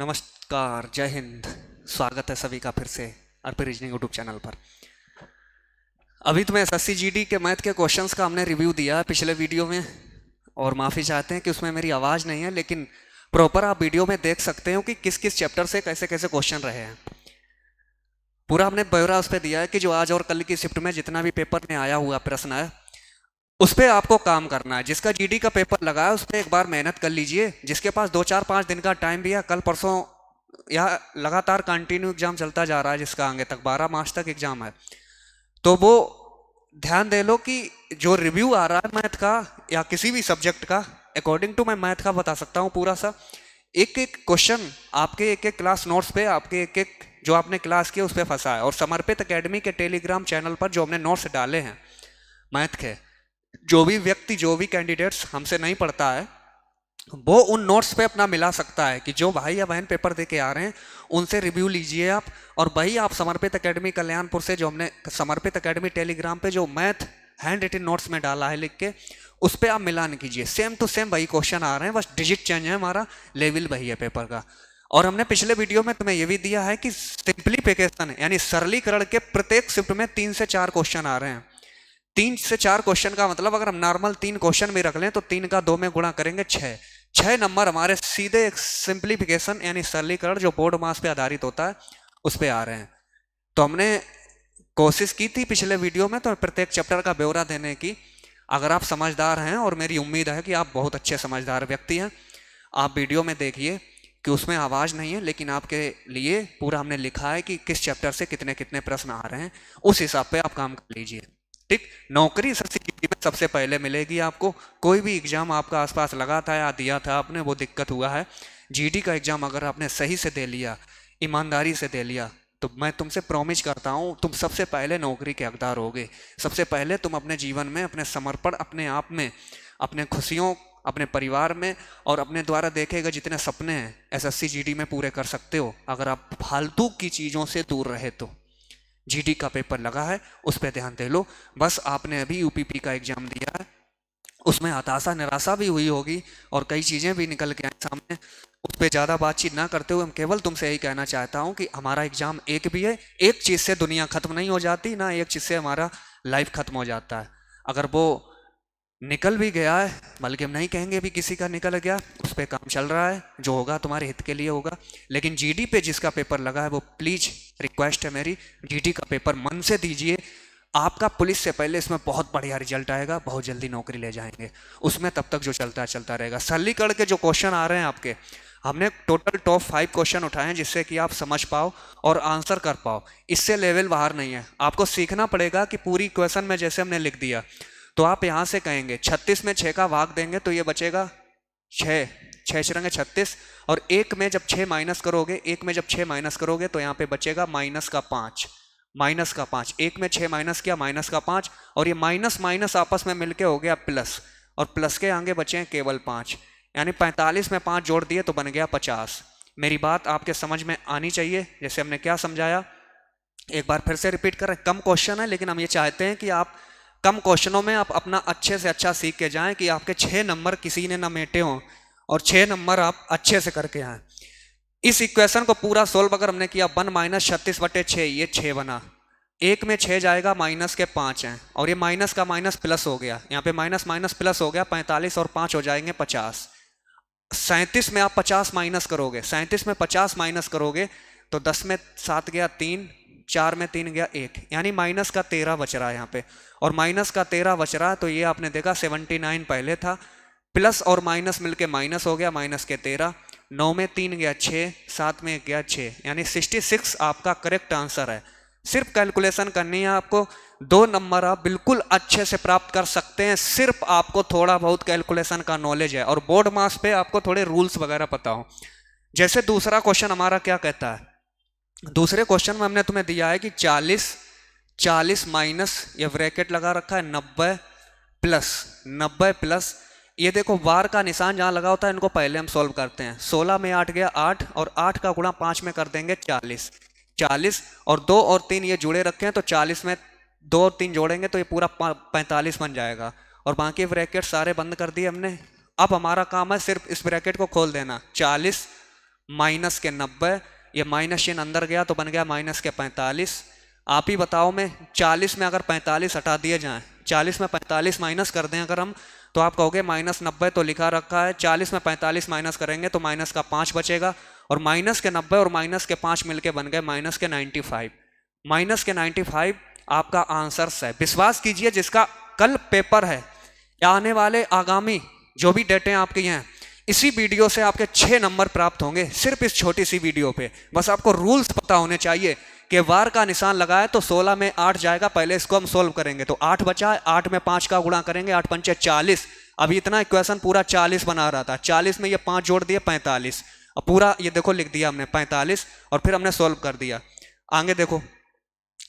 नमस्कार जय हिंद स्वागत है सभी का फिर से अर्पित रीजनिंग यूट्यूब चैनल पर अभी तुम्हें एस एस के मैथ के क्वेश्चंस का हमने रिव्यू दिया पिछले वीडियो में और माफ़ी चाहते हैं कि उसमें मेरी आवाज़ नहीं है लेकिन प्रॉपर आप वीडियो में देख सकते हो कि किस किस चैप्टर से कैसे कैसे क्वेश्चन रहे हैं पूरा हमने ब्यौरा उस पर दिया है कि जो आज और कल की शिफ्ट में जितना भी पेपर में आया हुआ प्रश्न है उस पर आपको काम करना है जिसका जीडी का पेपर लगा है उस पर एक बार मेहनत कर लीजिए जिसके पास दो चार पाँच दिन का टाइम भी है कल परसों यह लगातार कंटिन्यू एग्जाम चलता जा रहा है जिसका आगे तक बारह मार्च तक एग्जाम है तो वो ध्यान दे लो कि जो रिव्यू आ रहा है मैथ का या किसी भी सब्जेक्ट का अकॉर्डिंग टू मैं मैथ का बता सकता हूँ पूरा सा एक एक क्वेश्चन आपके एक एक क्लास नोट्स पे आपके एक एक जो आपने क्लास किया उस पर फंसा है और समर्पित अकेडमी के टेलीग्राम चैनल पर जो हमने नोट्स डाले हैं मैथ के जो भी व्यक्ति जो भी कैंडिडेट्स हमसे नहीं पढ़ता है वो उन नोट्स पे अपना मिला सकता है कि जो भाई या बहन पेपर दे के आ रहे हैं उनसे रिव्यू लीजिए आप और वही आप समर्पित अकेडमी कल्याणपुर से जो हमने समर्पित अकेडमी टेलीग्राम पे जो मैथ हैंड रिटिन नोट्स में डाला है लिख के उस पर आप मिलान कीजिए सेम टू सेम वही क्वेश्चन आ रहे हैं बस डिजिट चेंज है हमारा लेवल वही है पेपर का और हमने पिछले वीडियो में तुम्हें यह भी दिया है कि सिंप्लीफिकेशन यानी सरलीकरण के प्रत्येक शिफ्ट में तीन से चार क्वेश्चन आ रहे हैं तीन से चार क्वेश्चन का मतलब अगर हम नॉर्मल तीन क्वेश्चन भी रख लें तो तीन का दो में गुणा करेंगे छः छः नंबर हमारे सीधे एक सिंप्लीफिकेशन यानी सरलीकरण जो बोर्ड मास पे आधारित होता है उस पर आ रहे हैं तो हमने कोशिश की थी पिछले वीडियो में तो प्रत्येक चैप्टर का ब्यौरा देने की अगर आप समझदार हैं और मेरी उम्मीद है कि आप बहुत अच्छे समझदार व्यक्ति हैं आप वीडियो में देखिए कि उसमें आवाज़ नहीं है लेकिन आपके लिए पूरा हमने लिखा है कि किस चैप्टर से कितने कितने प्रश्न आ रहे हैं उस हिसाब पर आप काम कर लीजिए ठीक नौकरी सर सीजीपी में सबसे पहले मिलेगी आपको कोई भी एग्जाम आपका आसपास लगा था या दिया था आपने वो दिक्कत हुआ है जीडी का एग्जाम अगर आपने सही से दे लिया ईमानदारी से दे लिया तो मैं तुमसे प्रॉमिस करता हूँ तुम सबसे पहले नौकरी के हकदार होगे सबसे पहले तुम अपने जीवन में अपने समर्पण अपने आप में अपने खुशियों अपने परिवार में और अपने द्वारा देखेगा जितने सपने हैं एसएससी जीडी में पूरे कर सकते हो अगर आप फालतू की चीज़ों से दूर रहे तो जीडी का पेपर लगा है उस पर ध्यान दे लो बस आपने अभी यूपीपी का एग्जाम दिया है उसमें हताशा निराशा भी हुई होगी और कई चीज़ें भी निकल के आए सामने उस पर ज़्यादा बातचीत ना करते हुए हम केवल तुमसे यही कहना चाहता हूँ कि हमारा एग्जाम एक भी है एक चीज़ से दुनिया ख़त्म नहीं हो जाती ना एक चीज़ से हमारा लाइफ ख़त्म हो जाता है अगर वो निकल भी गया है बल्कि हम नहीं कहेंगे भी किसी का निकल गया उस पर काम चल रहा है जो होगा तुम्हारे हित के लिए होगा लेकिन जीडी पे जिसका पेपर लगा है वो प्लीज़ रिक्वेस्ट है मेरी जीडी का पेपर मन से दीजिए आपका पुलिस से पहले इसमें बहुत बढ़िया रिजल्ट आएगा बहुत जल्दी नौकरी ले जाएंगे उसमें तब तक जो चलता चलता रहेगा सरलीकरण के जो क्वेश्चन आ रहे हैं आपके हमने टोटल टॉप फाइव क्वेश्चन उठाए हैं जिससे कि आप समझ पाओ और आंसर कर पाओ इससे लेवल बाहर नहीं है आपको सीखना पड़ेगा कि पूरी क्वेश्चन में जैसे हमने लिख दिया तो आप यहां से कहेंगे छत्तीस में छः का भाग देंगे तो ये बचेगा छः छः शरंगे छत्तीस और एक में जब छः माइनस करोगे एक में जब छः माइनस करोगे तो यहाँ पे बचेगा माइनस का पांच माइनस का पांच एक में छः माइनस किया माइनस का पांच और ये माइनस माइनस आपस में मिलके हो गया प्लस और प्लस के आगे बचे हैं केवल पाँच यानी पैंतालीस में पाँच जोड़ दिए तो बन गया पचास मेरी बात आपके समझ में आनी चाहिए जैसे हमने क्या समझाया एक बार फिर से रिपीट करें कम क्वेश्चन है लेकिन हम ये चाहते हैं कि आप कम क्वेश्चनों में आप अपना अच्छे से अच्छा सीख के जाएं कि आपके छः नंबर किसी ने ना मेटे हों और छः नंबर आप अच्छे से करके आएँ इस इक्वेशन को पूरा सोल्व अगर हमने किया वन माइनस छत्तीस बटे छः ये छः बना एक में छः जाएगा माइनस के पाँच हैं और ये माइनस का माइनस प्लस हो गया यहाँ पे माइनस माइनस प्लस हो गया पैंतालीस और पाँच हो जाएंगे पचास सैंतीस में आप पचास माइनस करोगे सैंतीस में पचास माइनस करोगे तो दस में सात गया तीन चार में तीन गया एक यानी माइनस का तेरह बच रहा है यहाँ पे और माइनस का तेरह बच रहा है तो ये आपने देखा सेवेंटी नाइन पहले था प्लस और माइनस मिलके माइनस हो गया माइनस के तेरह नौ में तीन गया छः सात में गया छः यानी सिक्सटी सिक्स आपका करेक्ट आंसर है सिर्फ कैलकुलेशन करनी है आपको दो नंबर आप बिल्कुल अच्छे से प्राप्त कर सकते हैं सिर्फ आपको थोड़ा बहुत कैलकुलेशन का नॉलेज है और बोर्ड मास पे आपको थोड़े रूल्स वगैरह पता हो जैसे दूसरा क्वेश्चन हमारा क्या कहता है दूसरे क्वेश्चन में हमने तुम्हें दिया है कि 40 40 माइनस या ब्रैकेट लगा रखा है 90 प्लस 90 प्लस ये देखो बार का निशान जहाँ लगा होता है इनको पहले हम सॉल्व करते हैं 16 में 8 गया 8 और 8 का गुणा 5 में कर देंगे 40 40 और दो और तीन ये जुड़े रखे हैं तो 40 में दो और तीन जोड़ेंगे तो ये पूरा पैंतालीस बन जाएगा और बाकी ब्रैकेट सारे बंद कर दिए हमने अब हमारा काम है सिर्फ इस ब्रैकेट को खोल देना चालीस माइनस के नब्बे ये माइनस चिन्ह अंदर गया तो बन गया माइनस के पैंतालीस आप ही बताओ मैं चालीस में अगर पैंतालीस हटा दिए जाए चालीस में पैंतालीस माइनस कर दें अगर हम तो आप कहोगे माइनस नब्बे तो लिखा रखा है चालीस में पैंतालीस माइनस करेंगे तो माइनस का पाँच बचेगा और माइनस के नब्बे और माइनस के पाँच मिलके बन गए माइनस के नाइन्टी फाइव माइनस के नाइन्टी फाइव आपका आंसर्स है विश्वास कीजिए जिसका कल पेपर है या आने वाले आगामी जो भी डेटें आपकी हैं इसी वीडियो से आपके छः नंबर प्राप्त होंगे सिर्फ इस छोटी सी वीडियो पे बस आपको रूल्स पता होने चाहिए कि वार का निशान लगाए तो 16 में 8 जाएगा पहले इसको हम सोल्व करेंगे तो 8 बचा 8 में 5 का गुणा करेंगे 8 पंचे 40 अभी इतना इक्वेशन पूरा 40 बना रहा था 40 में ये पांच जोड़ दिए 45 और पूरा ये देखो लिख दिया हमने 45 और फिर हमने सोल्व कर दिया आगे देखो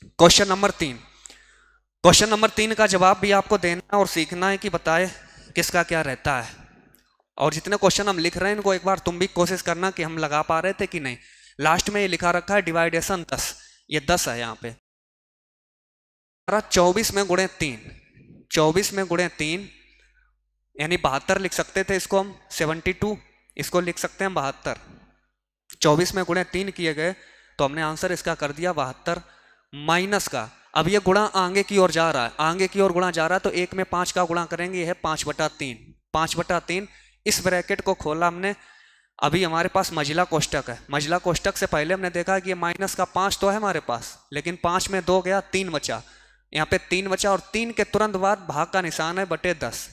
क्वेश्चन नंबर तीन क्वेश्चन नंबर तीन का जवाब भी आपको देना और सीखना है कि बताए किसका क्या रहता है और जितने क्वेश्चन हम लिख रहे हैं इनको एक बार तुम भी कोशिश करना कि हम लगा पा रहे थे कि नहीं लास्ट में ये लिखा रखा है डिवाइडेशन दस ये दस है यहाँ पे हमारा चौबीस में गुड़े तीन चौबीस में गुणे तीन यानी बहत्तर लिख सकते थे इसको हम सेवेंटी टू इसको लिख सकते हैं बहत्तर चौबीस में गुणे तीन किए गए तो हमने आंसर इसका कर दिया बहत्तर माइनस का अब ये गुणा आगे की ओर जा रहा है आगे की ओर गुणा जा रहा है तो एक में पाँच का गुणा करेंगे यह पाँच बटा तीन पाँच बटा तीन इस ब्रैकेट को खोला हमने अभी हमारे पास मजिला कोष्टक है मजिला कोष्टक से पहले हमने देखा कि ये माइनस का पाँच तो है हमारे पास लेकिन पाँच में दो गया तीन बचा यहाँ पे तीन बचा और तीन के तुरंत बाद भाग का निशान है बटे दस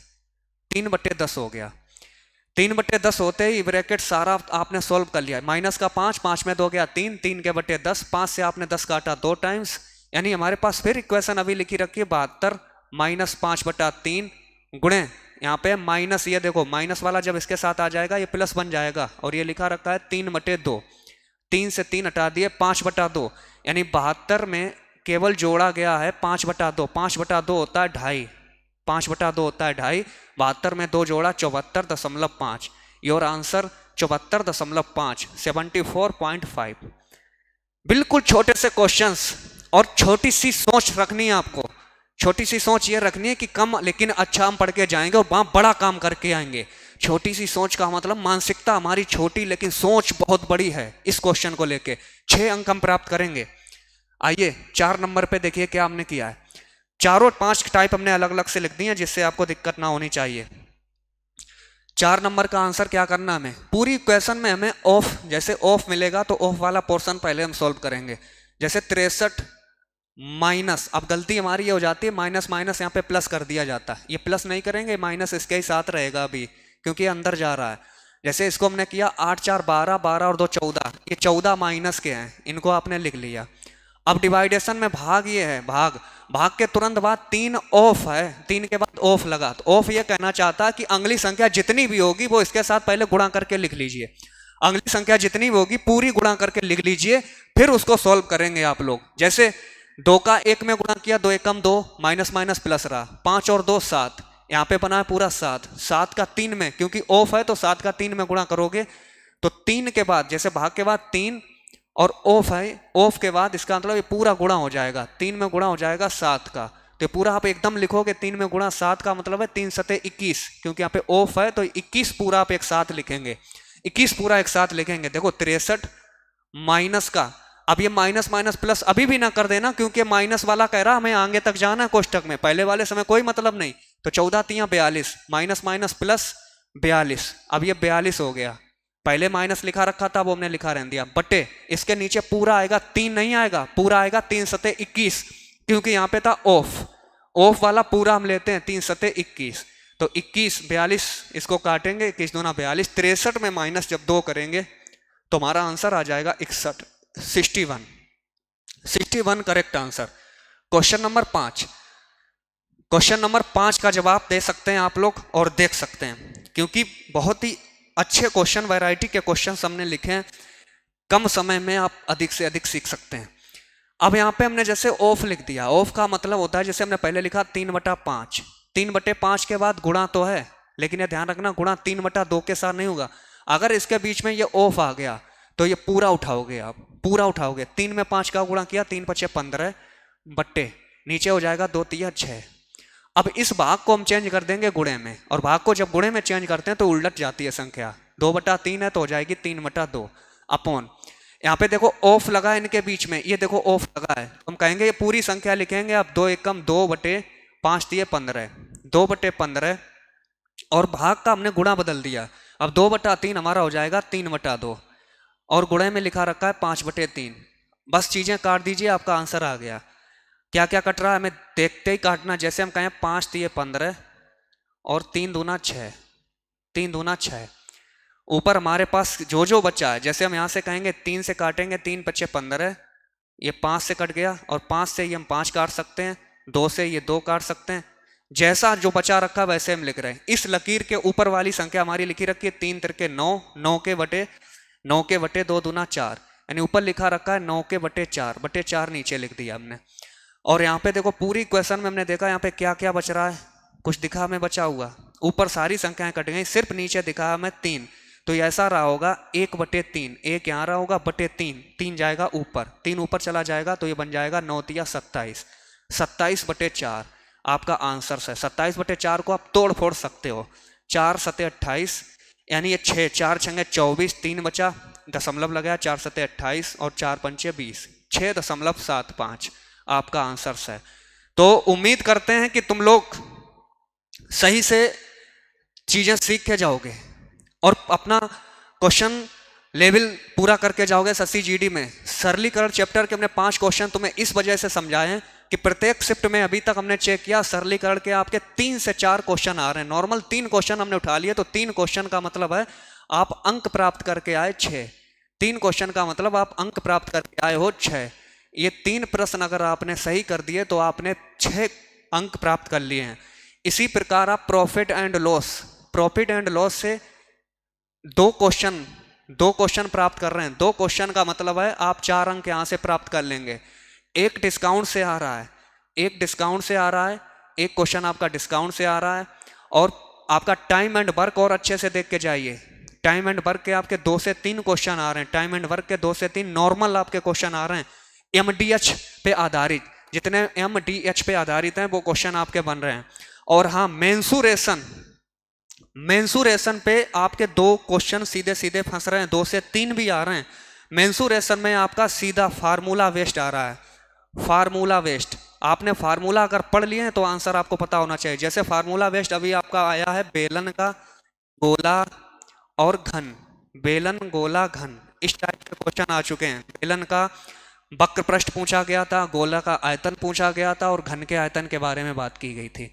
तीन बटे दस हो गया तीन बटे दस होते ही ब्रैकेट सारा आपने सोल्व कर लिया माइनस का पाँच पाँच में दो गया तीन तीन के बटे दस पाँच से आपने दस काटा दो टाइम्स यानी हमारे पास फिर इक्वेशन अभी लिखी रखी है बहत्तर माइनस पाँच बटा तीन गुणे यहाँ पे माइनस ये देखो माइनस वाला जब इसके साथ आ जाएगा ये प्लस बन जाएगा और ये लिखा रखा है तीन बटे दो तीन से तीन हटा दिए पाँच बटा दो यानी बहत्तर में केवल जोड़ा गया है पाँच बटा दो पाँच बटा दो होता है ढाई पाँच बटा दो होता है ढाई बहत्तर में दो जोड़ा चौहत्तर दशमलव पाँच योर आंसर चौहत्तर दशमलव पाँच सेवेंटी फोर पॉइंट फाइव बिल्कुल छोटे से क्वेश्चंस और छोटी सी सोच रखनी है आपको छोटी सी सोच ये रखनी है कि कम लेकिन अच्छा हम पढ़ के जाएंगे और वहाँ बड़ा काम करके आएंगे छोटी सी सोच का मतलब मानसिकता हमारी छोटी लेकिन सोच बहुत बड़ी है इस क्वेश्चन को लेके छः अंक हम प्राप्त करेंगे आइए चार नंबर पे देखिए क्या हमने किया है चारों पांच टाइप हमने अलग अलग से लिख दी है जिससे आपको दिक्कत ना होनी चाहिए चार नंबर का आंसर क्या करना हमें पूरी क्वेश्चन में हमें ऑफ जैसे ऑफ मिलेगा तो ऑफ वाला पोर्सन पहले हम सोल्व करेंगे जैसे तिरसठ माइनस अब गलती हमारी ये हो जाती है माइनस माइनस यहाँ पे प्लस कर दिया जाता है ये प्लस नहीं करेंगे माइनस इसके ही साथ रहेगा अभी क्योंकि ये अंदर जा रहा है जैसे इसको हमने किया आठ चार बारह बारह और दो चौदह ये चौदह माइनस के हैं इनको आपने लिख लिया अब डिवाइडेशन में भाग ये है भाग भाग के तुरंत बाद तीन ऑफ है तीन के बाद ऑफ लगा तो ऑफ ये कहना चाहता है कि अगली संख्या जितनी भी होगी वो इसके साथ पहले गुणा करके लिख लीजिए अगली संख्या जितनी भी होगी पूरी गुणा करके लिख लीजिए फिर उसको सॉल्व करेंगे आप लोग जैसे दो का एक में गुणा किया दो एकम दो माइनस माइनस प्लस रहा पांच और दो सात यहां पे बना है पूरा सात सात का तीन में क्योंकि ऑफ है तो सात का तीन में गुणा करोगे तो तीन के बाद जैसे भाग के बाद तीन और ऑफ है ऑफ के बाद इसका मतलब ये पूरा गुणा हो जाएगा तीन में गुणा हो जाएगा सात का तो पूरा आप एकदम लिखोगे तीन में गुणा सात का मतलब है तीन सतह इक्कीस क्योंकि यहाँ पे ऑफ है तो इक्कीस पूरा आप एक साथ लिखेंगे इक्कीस पूरा एक साथ लिखेंगे देखो तिरसठ माइनस का अब ये माइनस माइनस प्लस अभी भी ना कर देना क्योंकि माइनस वाला कह रहा हमें आगे तक जाना है कोष्टक में पहले वाले समय कोई मतलब नहीं तो चौदह तिया बयालीस माइनस माइनस प्लस बयालीस अब ये बयालीस हो गया पहले माइनस लिखा रखा था वो हमने लिखा रहने दिया बटे इसके नीचे पूरा आएगा तीन नहीं आएगा पूरा आएगा तीन सतह इक्कीस क्योंकि यहाँ पे था ऑफ ऑफ वाला पूरा हम लेते हैं तीन सतह इक्कीस तो इक्कीस बयालीस इसको काटेंगे इक्कीस ना बयालीस तिरसठ में माइनस जब दो करेंगे तो हमारा आंसर आ जाएगा इकसठ sixty one sixty one correct answer question number पांच क्वेश्चन नंबर पांच का जवाब दे सकते हैं आप लोग और देख सकते हैं क्योंकि बहुत ही अच्छे क्वेश्चन वैरायटी के क्वेश्चन हमने लिखे हैं कम समय में आप अधिक से अधिक सीख सकते हैं अब यहाँ पे हमने जैसे ऑफ लिख दिया ऑफ का मतलब होता है जैसे हमने पहले लिखा तीन बटा पाँच तीन बटे पाँच के बाद गुणा तो है लेकिन यह ध्यान रखना गुणा तीन बटा दो के साथ नहीं होगा अगर इसके बीच में ये ऑफ आ गया तो ये पूरा उठाओगे आप पूरा उठाओगे तीन में पांच का गुणा किया तीन पचे पंद्रह बट्टे नीचे हो जाएगा दो तीन छः अब इस भाग को हम चेंज कर देंगे गुणे में और भाग को जब गुणे में चेंज करते हैं तो उलट जाती है संख्या दो बटा तीन है तो हो जाएगी तीन बटा दो अपोन यहाँ पे देखो ऑफ लगा है इनके बीच में ये देखो ऑफ लगा है तो हम कहेंगे ये पूरी संख्या लिखेंगे आप दो एकम दो बटे पाँच दिए पंद्रह दो बटे पंद्रह और भाग का हमने गुणा बदल दिया अब दो बटा तीन हमारा हो जाएगा तीन बटा दो और गुणे में लिखा रखा है पाँच बटे तीन बस चीज़ें काट दीजिए आपका आंसर आ गया क्या क्या कट रहा है हमें देखते ही काटना जैसे हम कहें पाँच दिए पंद्रह और तीन दूना छः तीन दूना छः ऊपर हमारे पास जो जो बचा है जैसे हम यहाँ से कहेंगे तीन से काटेंगे तीन पच्चे पंद्रह ये पाँच से कट गया और पाँच से ये हम पाँच काट सकते हैं दो से ये दो काट सकते हैं जैसा जो बचा रखा वैसे हम लिख रहे हैं इस लकीर के ऊपर वाली संख्या हमारी लिखी रखी है तीन तिरके नौ नौ के बटे नौ के बटे दो दूना चार यानी ऊपर लिखा रखा है नौ के बटे चार बटे चार नीचे लिख दिया हमने और यहाँ पे देखो पूरी क्वेश्चन में हमने देखा यहाँ पे क्या क्या बच रहा है कुछ दिखा हमें बचा हुआ ऊपर सारी संख्याएं कट गई सिर्फ नीचे दिखा हमें तीन तो ऐसा रहा होगा एक बटे तीन एक यहाँ रहा होगा बटे तीन तीन जाएगा ऊपर तीन ऊपर चला जाएगा तो ये बन जाएगा नौ दिया सत्ताईस सत्ताईस बटे चार आपका आंसर है सत्ताईस बटे चार को आप तोड़ फोड़ सकते हो चार सते अट्ठाईस यानी ये छः चार छंगे चौबीस तीन बचा दशमलव लगाया चार सत्य अट्ठाईस और चार पंचे बीस छः दशमलव सात पाँच आपका आंसर है तो उम्मीद करते हैं कि तुम लोग सही से चीज़ें सीख के जाओगे और अपना क्वेश्चन लेवल पूरा करके जाओगे एस जीडी में सरलीकरण चैप्टर के हमने पांच क्वेश्चन तुम्हें इस वजह से समझाए हैं कि प्रत्येक शिफ्ट में अभी तक हमने चेक किया सरलीकरण के आपके तीन से चार क्वेश्चन आ रहे हैं नॉर्मल तीन क्वेश्चन हमने उठा लिए तो तीन क्वेश्चन का मतलब है आप अंक प्राप्त करके आए छः तीन क्वेश्चन का मतलब आप अंक प्राप्त करके आए हो छः ये तीन प्रश्न अगर आपने सही कर दिए तो आपने छः अंक प्राप्त कर लिए हैं इसी प्रकार आप profit and loss profit and loss से दो क्वेश्चन दो क्वेश्चन प्राप्त कर रहे हैं दो क्वेश्चन का मतलब है आप चार अंक यहाँ से प्राप्त कर लेंगे एक डिस्काउंट से आ रहा है एक डिस्काउंट से आ रहा है एक क्वेश्चन आपका डिस्काउंट से आ रहा है और आपका टाइम एंड वर्क और अच्छे से देख के जाइए टाइम एंड वर्क के आपके दो से तीन क्वेश्चन आ रहे हैं टाइम एंड वर्क के दो से तीन नॉर्मल आपके क्वेश्चन आ रहे हैं एम पे आधारित जितने एम पे आधारित हैं वो क्वेश्चन आपके बन रहे हैं और हाँ मेन्सुरेशन मेन्सुरेशन पे आपके दो क्वेश्चन सीधे सीधे फंस रहे हैं दो से तीन भी आ रहे हैं मेन्सुरेशन में आपका सीधा फार्मूला वेस्ट आ रहा है फार्मूला वेस्ट आपने फार्मूला अगर पढ़ लिए हैं तो आंसर आपको पता होना चाहिए जैसे फार्मूला वेस्ट अभी आपका आया है बेलन का गोला और घन बेलन गोला घन इस टाइप के क्वेश्चन आ चुके हैं बेलन का वक्र पृष्ठ पूछा गया था गोला का आयतन पूछा गया था और घन के आयतन के बारे में बात की गई थी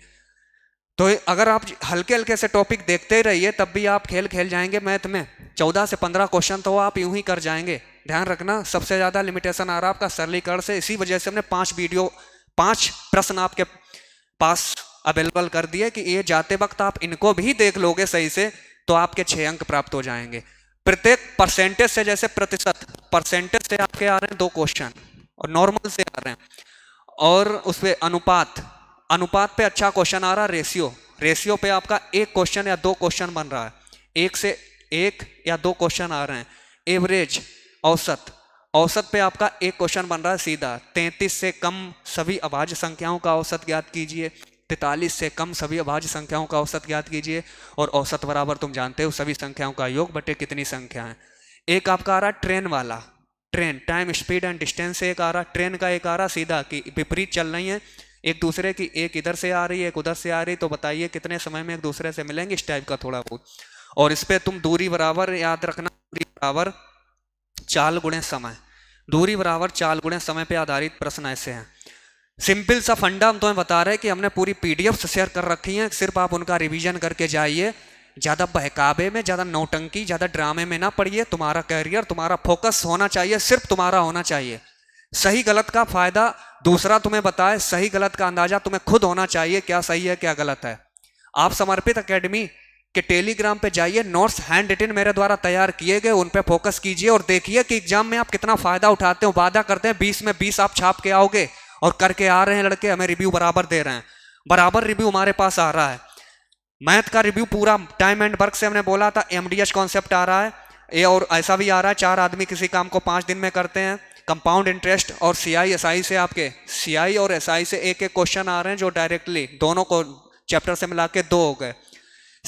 तो अगर आप हल्के हल्के से टॉपिक देखते रहिए तब भी आप खेल खेल जाएंगे मैथ में चौदह से पंद्रह क्वेश्चन तो आप यूं ही कर जाएंगे ध्यान रखना सबसे ज़्यादा लिमिटेशन आ रहा है आपका सरलीकरण से इसी वजह से हमने पांच वीडियो पांच प्रश्न आपके पास अवेलेबल कर दिए कि ये जाते वक्त आप इनको भी देख लोगे सही से तो आपके छः अंक प्राप्त हो जाएंगे प्रत्येक परसेंटेज से जैसे प्रतिशत परसेंटेज से आपके आ रहे हैं दो क्वेश्चन और नॉर्मल से आ रहे हैं और उस पर अनुपात अनुपात पे अच्छा क्वेश्चन आ रहा है रेशियो रेशियो पे आपका एक क्वेश्चन या दो क्वेश्चन बन रहा है एक से एक या दो क्वेश्चन आ रहे हैं एवरेज औसत औसत पे आपका एक क्वेश्चन बन रहा है सीधा तैतीस से कम सभी अभाज्य संख्याओं का औसत ज्ञात कीजिए तैतालीस से कम सभी अभाज्य संख्याओं का औसत ज्ञात कीजिए और औसत बराबर तुम जानते हो सभी संख्याओं का योग बटे कितनी संख्या है एक आपका आ रहा ट्रेन वाला train time speed and distance से एक आ रहा ट्रेन का एक आ रहा सीधा कि विपरीत चल रही है एक दूसरे की एक इधर से आ रही है एक उधर से आ रही तो बताइए कितने समय में एक दूसरे से मिलेंगे इस टाइप का थोड़ा बहुत और इस पर तुम दूरी बराबर याद रखना दूरी बराबर चाल गुणे समय दूरी बराबर चाल गुणे समय पे आधारित प्रश्न ऐसे हैं सिंपल सा फंडा हम तुम्हें तो बता रहे हैं कि हमने पूरी पीडीएफ शेयर कर रखी है सिर्फ आप उनका रिवीजन करके जाइए ज़्यादा बहकावे में ज़्यादा नौटंकी ज़्यादा ड्रामे में ना पड़िए तुम्हारा करियर तुम्हारा फोकस होना चाहिए सिर्फ तुम्हारा होना चाहिए सही गलत का फ़ायदा दूसरा तुम्हें बताए सही गलत का अंदाज़ा तुम्हें खुद होना चाहिए क्या सही है क्या गलत है आप समर्पित अकेडमी कि टेलीग्राम पे जाइए नोट्स हैंड रिटिन मेरे द्वारा तैयार किए गए उन पे फोकस कीजिए और देखिए कि एग्जाम में आप कितना फायदा उठाते हो वादा करते हैं बीस में बीस आप छाप के आओगे और करके आ रहे हैं लड़के हमें रिव्यू बराबर दे रहे हैं बराबर रिव्यू हमारे पास आ रहा है मैथ का रिव्यू पूरा टाइम एंड वर्क से हमने बोला था एम डी कॉन्सेप्ट आ रहा है ए और ऐसा भी आ रहा है चार आदमी किसी काम को पाँच दिन में करते हैं कंपाउंड इंटरेस्ट और सी आई एस आई से आपके सी आई और एस आई से एक एक क्वेश्चन आ रहे हैं जो डायरेक्टली दोनों को चैप्टर से मिला के दो हो गए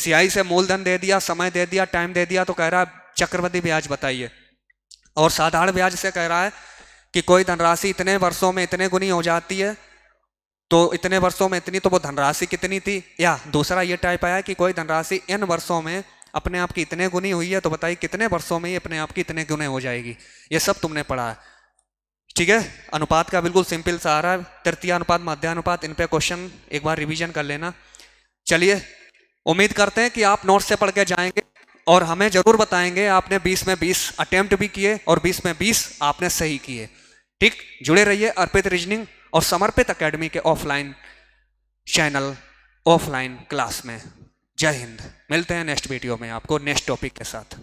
सियाई से मूलधन दे दिया समय दे दिया टाइम दे दिया तो कह रहा है चक्रवृद्धि ब्याज बताइए और साधारण ब्याज से कह रहा है कि कोई धनराशि इतने वर्षों में इतने गुनी हो जाती है तो इतने वर्षों में इतनी तो वो धनराशि कितनी थी या दूसरा ये टाइप आया कि कोई धनराशि इन वर्षों में अपने आप की इतने गुनी हुई है तो बताइए कितने वर्षों में ही अपने आप की इतने गुने हो जाएगी ये सब तुमने पढ़ा है ठीक है अनुपात का बिल्कुल सिंपल सहारा तृतीय अनुपात मध्यानुपात इन पे क्वेश्चन एक बार रिवीजन कर लेना चलिए उम्मीद करते हैं कि आप नोट से पढ़ के जाएंगे और हमें जरूर बताएंगे आपने 20 में 20 अटेम्प्ट भी किए और 20 में 20 आपने सही किए ठीक जुड़े रहिए अर्पित रीजनिंग और समर्पित अकेडमी के ऑफलाइन चैनल ऑफलाइन क्लास में जय हिंद मिलते हैं नेक्स्ट वीडियो में आपको नेक्स्ट टॉपिक के साथ